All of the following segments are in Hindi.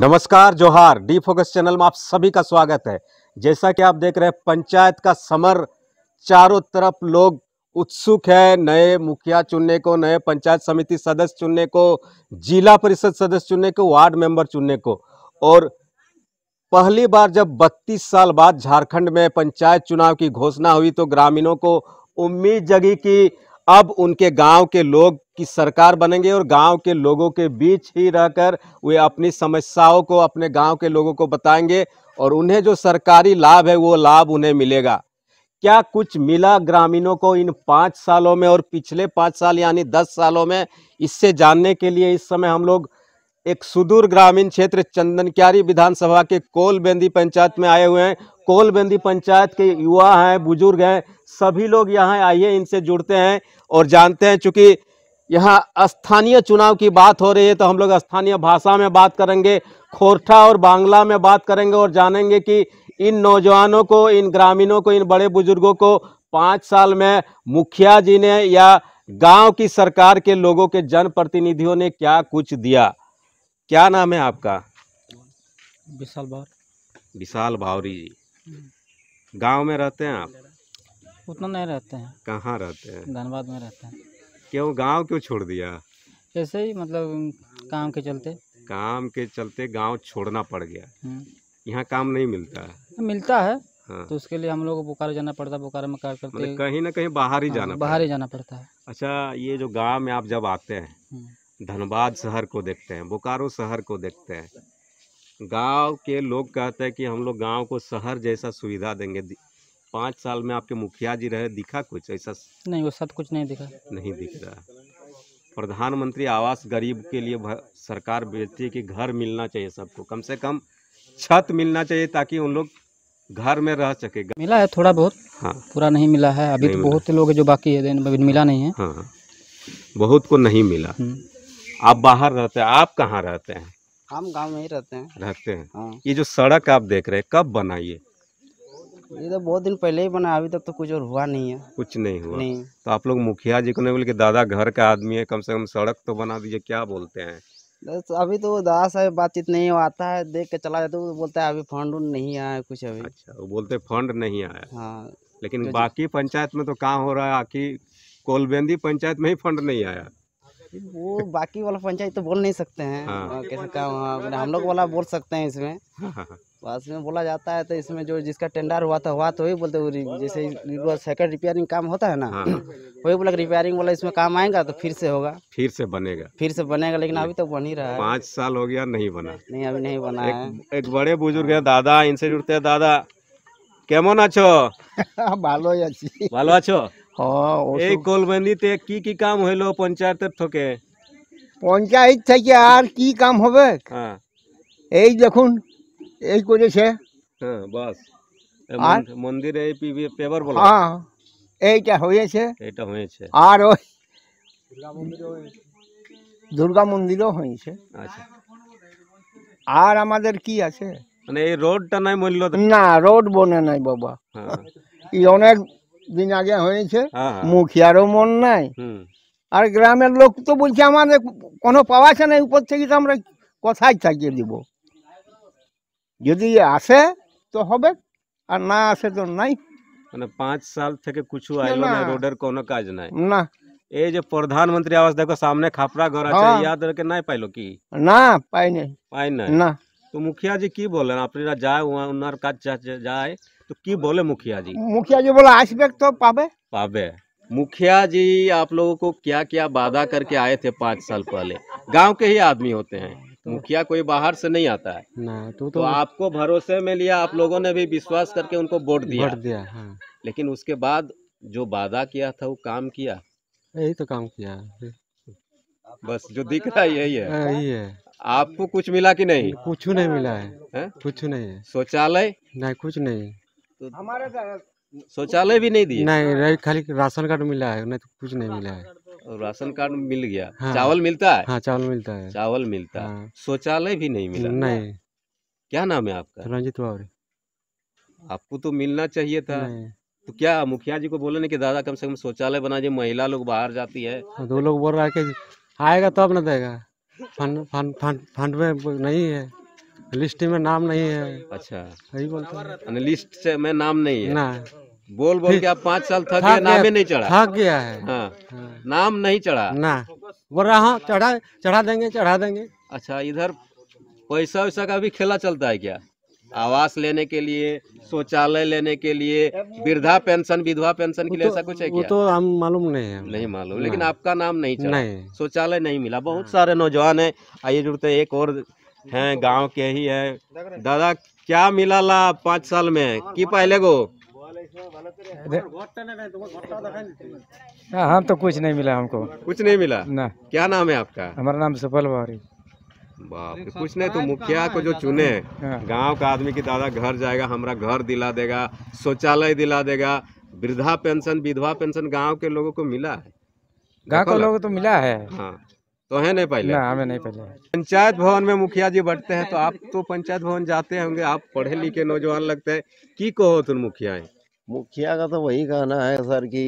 नमस्कार जोहार डी फोकस चैनल में आप सभी का स्वागत है जैसा कि आप देख रहे हैं पंचायत का समर चारों तरफ लोग उत्सुक है नए मुखिया चुनने को नए पंचायत समिति सदस्य चुनने को जिला परिषद सदस्य चुनने को वार्ड मेंबर चुनने को और पहली बार जब 32 साल बाद झारखंड में पंचायत चुनाव की घोषणा हुई तो ग्रामीणों को उम्मीद जगी कि अब उनके गांव के लोग की सरकार बनेंगे और गांव के लोगों के बीच ही रहकर वे अपनी समस्याओं को अपने गांव के लोगों को बताएंगे और उन्हें जो सरकारी लाभ है वो लाभ उन्हें मिलेगा क्या कुछ मिला ग्रामीणों को इन पाँच सालों में और पिछले पाँच साल यानी दस सालों में इससे जानने के लिए इस समय हम लोग एक सुदूर ग्रामीण क्षेत्र चंदनक्यारी विधानसभा के कोलबेंदी पंचायत में आए हुए हैं कोलबेंदी पंचायत के युवा हैं बुजुर्ग हैं सभी लोग यहाँ आइए इनसे जुड़ते हैं और जानते हैं चूँकि यहाँ स्थानीय चुनाव की बात हो रही है तो हम लोग स्थानीय भाषा में बात करेंगे खोरठा और बांग्ला में बात करेंगे और जानेंगे कि इन नौजवानों को इन ग्रामीणों को इन बड़े बुजुर्गों को पाँच साल में मुखिया जी ने या गांव की सरकार के लोगों के जनप्रतिनिधियों ने क्या कुछ दिया क्या नाम है आपका विशाल भावरी विशाल भावरी जी गांव में रहते हैं आप उतना नहीं रहते हैं कहाँ रहते हैं धनबाद में रहते हैं क्यों गांव क्यों छोड़ दिया ऐसे ही मतलब काम के चलते काम के चलते गांव छोड़ना पड़ गया हम्म। यहाँ काम नहीं मिलता है मिलता है हाँ। तो उसके लिए हम लोग को बोकारो जाना पड़ता है बोकारो में कार्य करते मतलब कहीं ना कहीं बाहर ही हाँ, जाना बाहर ही जाना पड़ता है अच्छा ये जो गाँव में आप जब आते हैं हम्म। धनबाद शहर को देखते हैं बोकारो शहर को देखते हैं गांव के लोग कहते हैं कि हम लोग गांव को शहर जैसा सुविधा देंगे पाँच साल में आपके मुखिया जी रहे दिखा कुछ ऐसा नहीं वो सब कुछ नहीं दिखा नहीं दिख रहा प्रधानमंत्री आवास गरीब के लिए सरकार बेचती है कि घर मिलना चाहिए सबको कम से कम छत मिलना चाहिए ताकि उन लोग घर में रह सके मिला है थोड़ा बहुत हाँ पूरा नहीं मिला है अभी तो बहुत लोग जो बाकी है मिला नहीं है हाँ, हाँ बहुत को नहीं मिला हम्म। आप बाहर रहते हैं आप कहाँ रहते हैं हम गांव में ही रहते हैं रहते हैं हाँ ये जो सड़क आप देख रहे हैं कब बना ये तो बहुत दिन पहले ही बना अभी तक तो कुछ और हुआ नहीं है कुछ नहीं हुआ नहीं तो आप लोग मुखिया जी को नहीं बोले कि दादा घर का आदमी है कम से कम सड़क तो बना दीजिए क्या बोलते हैं बस अभी तो दादा साहब बातचीत नहीं आता है देख के चला जाता तो बोलता है अभी फंड नहीं आया कुछ अभी अच्छा वो बोलते फंड नहीं आया हाँ लेकिन तो बाकी पंचायत में तो कहाँ हो रहा है आखिर कोलबेंदी पंचायत में ही फंड नहीं आया वो बाकी वाला पंचायत तो बोल नहीं सकते हैं हाँ।, हाँ कैसे काम हम लोग वाला बोल सकते हैं इसमें पास में बोला जाता है तो इसमें जो जिसका टेंडर हुआ था हुआ तो वही बोलते जैसे सेकंड रिपेयरिंग काम होता है ना हाँ। वही बोला रिपेयरिंग वाला इसमें काम आएगा तो फिर से होगा फिर से बनेगा फिर से बनेगा लेकिन अभी तक तो बन ही रहा है पाँच साल हो गया नहीं बना नहीं अभी नहीं बना एक, है एक बड़े बुजुर्ग है दादा इनसे जुड़ते हैं दादा কেমন আছো ভালোই আছি बालो আছো হ্যাঁ, এই কলবেন্দিতে কি কি কাম হইলো পঞ্চায়েতের থেকে পঞ্চায়েত থেকে আর কি কাম হবে হ্যাঁ। এই দেখুন এই করেছে হ্যাঁ বাস মন্দিরে পেপার বলা হ্যাঁ, এইটা হয়েছে এটা হয়েছে আর ওই দুর্গা মন্দিরও হয়েছে আচ্ছা আর আমাদের কি আছে মানে এই রোডটা নাই মূল্য না রোড বনে নাই বাবা এই অনেক দিন আগে হয়েছে হ্যাঁ, হ্যাঁ। মুখিয়ারও মন নাই আর গ্রামের লোক তো বলছে আমাদের কোনো পাওয়া আছে না উপর থেকে তো আমরা কথাই থাকিয়ে দিব যদি আসে তো হবে আর না আসে তো নাই মানে পাঁচ সাল থেকে কিছু আইলো না রোডের কোনো কাজ নাই না এই যে প্রধানমন্ত্রী আবাস দেখো সামনে খাপড়া ঘর আছে হ্যাঁ। ইয়াদ রেখে নাই পাইলো কি না পাই নাই পাই নাই না তো মুখিয়া জি কি বলেন আপনারা যায় ওনার কাজ যায় तो की बोले मुखिया जी मुखिया जी बोला आशीर्वाद तो पावे पावे मुखिया जी आप लोगों को क्या क्या वादा करके आए थे पाँच साल पहले गांव के ही आदमी होते हैं मुखिया कोई बाहर से नहीं आता है ना तो, तो, तो आपको भरोसे में लिया आप लोगों ने भी विश्वास करके उनको वोट दिया वोट दिया हाँ। लेकिन उसके बाद जो वादा किया था वो काम किया यही तो काम किया बस जो दिख रहा है यही है हाँ, यही है आपको कुछ मिला कि नहीं कुछ नहीं मिला है? कुछ नहीं है शौचालय नहीं कुछ नहीं तो हमारे शौचालय भी नहीं दिया नहीं खाली राशन कार्ड मिला है नहीं तो कुछ नहीं मिला है राशन कार्ड मिल गया हाँ, चावल मिलता है हाँ चावल मिलता है चावल मिलता है हाँ। शौचालय भी नहीं मिला नहीं क्या नाम है आपका रंजित वावरे आपको तो मिलना चाहिए था तो क्या मुखिया जी को बोले ना कि दादा कम से कम शौचालय बना जो महिला लोग बाहर जाती है हाँ, दो लोग बोल रहा है आएगा तब ना देगा फंड फंड फंड में नहीं है लिस्ट में नाम नहीं है अच्छा सही बोलते लिस्ट से में नाम नहीं है ना बोल बोल के आप पाँच साल थक गया नाम नहीं चढ़ा थक गया है हाँ। हाँ। नाम नहीं चढ़ा ना बोल रहा हाँ चढ़ा चढ़ा देंगे चढ़ा देंगे अच्छा इधर पैसा वैसा का भी खेला चलता है क्या आवास लेने के लिए शौचालय लेने के लिए वृद्धा पेंशन विधवा पेंशन के लिए तो ऐसा कुछ है क्या? वो तो हम मालूम नहीं है नहीं मालूम लेकिन आपका नाम नहीं चला शौचालय नहीं मिला बहुत सारे नौजवान है आइए जुड़ते एक और हैं गांव के ही है दादा क्या मिला ला पाँच साल में की पहले गो हाँ, हम तो कुछ नहीं मिला हमको कुछ नहीं मिला ना क्या नाम है आपका हमारा नाम सफल बारी बाप कुछ नहीं तो मुखिया को जो चुने हाँ। गांव का आदमी की दादा घर जाएगा हमारा घर दिला देगा शौचालय दिला देगा वृद्धा पेंशन विधवा पेंशन गांव के लोगों को मिला है गांव के लोगों को तो मिला है हाँ तो है नहीं पहले ना हमें नहीं पहले पंचायत भवन में मुखिया जी बैठते हैं तो आप तो पंचायत भवन जाते होंगे आप पढ़े लिखे नौजवान लगते हैं की कहो तुम मुखिया मुखिया का तो वही कहना है सर कि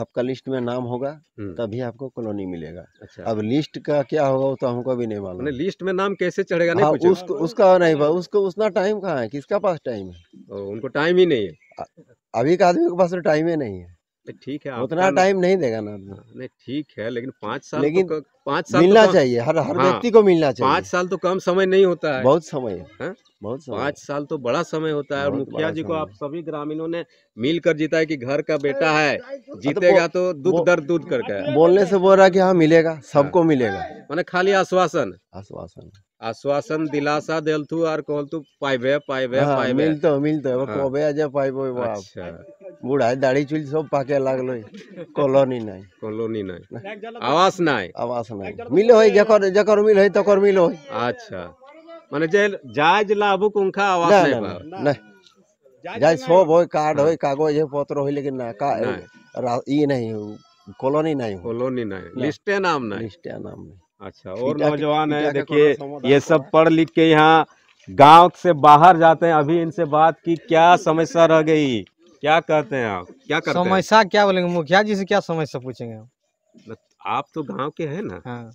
आपका लिस्ट में नाम होगा हम्म। तभी आपको कॉलोनी मिलेगा अच्छा। अब लिस्ट का क्या होगा वो तो हमको भी नहीं मालूम लिस्ट में नाम कैसे चढ़ेगा नहीं हाँ, उसको उसका नहीं उसको उतना टाइम कहाँ है किसका पास टाइम है उनको टाइम ही नहीं है अभी का आदमी के पास तो टाइम ही नहीं है ठीक है उतना टाइम नहीं देगा ना हाँ, नहीं ठीक है लेकिन पाँच साल तो लेकिन तो पाँच साल तो मिलना तो चाहिए हर हर हाँ, को मिलना चाहिए पाँच साल तो कम समय नहीं होता है बहुत समय है हा? बहुत समय पाँच साल तो बड़ा समय होता है और मुखिया जी को आप सभी ग्रामीणों ने मिलकर जीता है कि घर का बेटा है जीतेगा तो, तो दुख दर्द दूध करके बोलने से बोल रहा है की हाँ मिलेगा हाँ। सबको मिलेगा मैंने खाली आश्वासन आश्वासन আশ্বাসন দিলাসা দেলথু আর কলতু পাইবে পাইবে পাইবে মিলতো মিলতো এবার কবে আজ পাইবো বাপ বুড়ায় দাড়ি চুল সব পাকে লাগলো কলোনি নাই কলোনি নাই আওয়াজ নাই আওয়াজ নাই মিলে হই যখন যখন মিল হই তখন মিল হই আচ্ছা মানে যে জাজ লাভু কুংখা আওয়াজ নাই না जाए सब हो कार्ड हो कागज हो पत्र हो लेकिन ना का ये नहीं कॉलोनी नहीं कॉलोनी नहीं लिस्टे नाम नहीं लिस्टे नाम नहीं अच्छा और नौजवान तो है देखिए ये सब पढ़ लिख के यहाँ गांव से बाहर जाते हैं अभी इनसे बात की क्या समस्या रह गई क्या कहते हैं आप क्या करते समस्या क्या बोलेंगे मुखिया जी से क्या समस्या पूछेंगे आप तो गांव के हैं ना हाँ।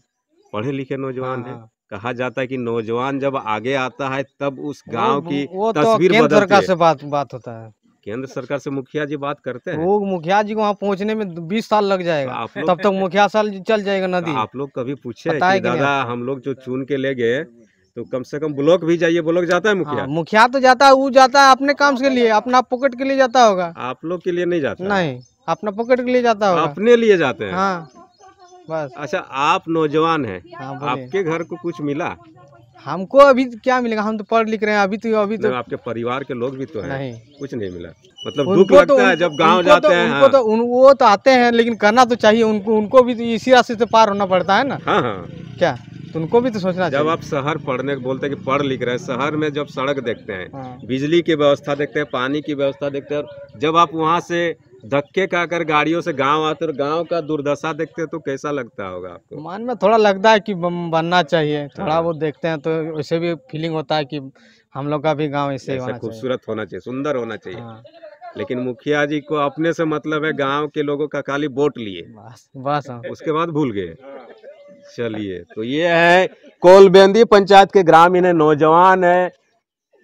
पढ़े लिखे नौजवान हाँ। है कहा जाता है कि नौजवान जब आगे आता है तब उस गांव की वो तो तस्वीर है। से बात बात होता है केंद्र सरकार से मुखिया जी बात करते हैं वो मुखिया जी को वहाँ पहुँचने में बीस साल लग जाएगा तो तब तक मुखिया साल चल जाएगा नदी आप लोग कभी पूछे दादा हम लोग जो चुन के ले गए तो कम से कम ब्लॉक भी जाइए ब्लॉक जाता है मुखिया हाँ, मुखिया तो जाता है वो जाता है अपने काम के लिए अपना पॉकेट के लिए जाता होगा आप लोग के लिए नहीं जाता नहीं अपना पॉकेट के लिए जाता होगा अपने लिए जाते हैं हाँ, बस अच्छा आप नौजवान है हाँ, आपके घर को कुछ मिला हमको अभी क्या मिलेगा हम तो पढ़ लिख रहे हैं अभी तो अभी तो आपके परिवार के लोग भी तो हैं नहीं कुछ नहीं मिला मतलब दुख तो लगता तो है जब गांव तो- जाते तो, हैं उनको हाँ। तो उन, वो तो आते हैं लेकिन करना तो चाहिए उनको उनको भी तो इसी रास्ते से पार होना पड़ता है ना हाँ हाँ क्या तो उनको भी तो सोचना जब आप शहर पढ़ने बोलते हैं कि पढ़ लिख रहे हैं शहर में जब सड़क देखते हैं हाँ। बिजली की व्यवस्था देखते हैं पानी की व्यवस्था देखते हैं जब आप वहाँ से धक्के खाकर गाड़ियों से गांव आते और गांव का दुर्दशा देखते तो कैसा लगता होगा आपको मन में थोड़ा लगता है कि बनना चाहिए थोड़ा वो हाँ। देखते हैं तो उसे भी फीलिंग होता है कि हम लोग का भी गांव ऐसे खूबसूरत होना चाहिए सुंदर होना चाहिए हाँ। लेकिन मुखिया जी को अपने से मतलब है गाँव के लोगों का खाली वोट लिए बस उसके बाद भूल गए चलिए तो ये है कोलबेंदी पंचायत के ग्रामीण है नौजवान है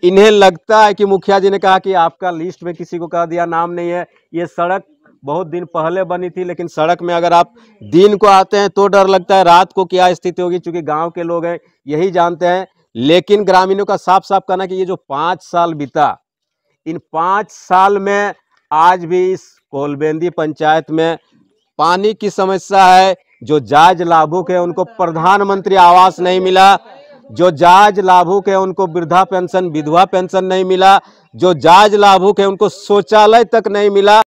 इन्हें लगता है कि मुखिया जी ने कहा कि आपका लिस्ट में किसी को कह दिया नाम नहीं है ये सड़क बहुत दिन पहले बनी थी लेकिन सड़क में अगर आप दिन को आते हैं तो डर लगता है रात को क्या स्थिति होगी चूंकि गांव के लोग हैं यही जानते हैं लेकिन ग्रामीणों का साफ साफ कहना कि ये जो पाँच साल बीता इन पाँच साल में आज भी इस कोलबेंदी पंचायत में पानी की समस्या है जो जायज लाभुक है उनको प्रधानमंत्री आवास नहीं मिला जो जाज लाभुक है उनको वृद्धा पेंशन विधवा पेंशन नहीं मिला जो जाज लाभुक है उनको शौचालय तक नहीं मिला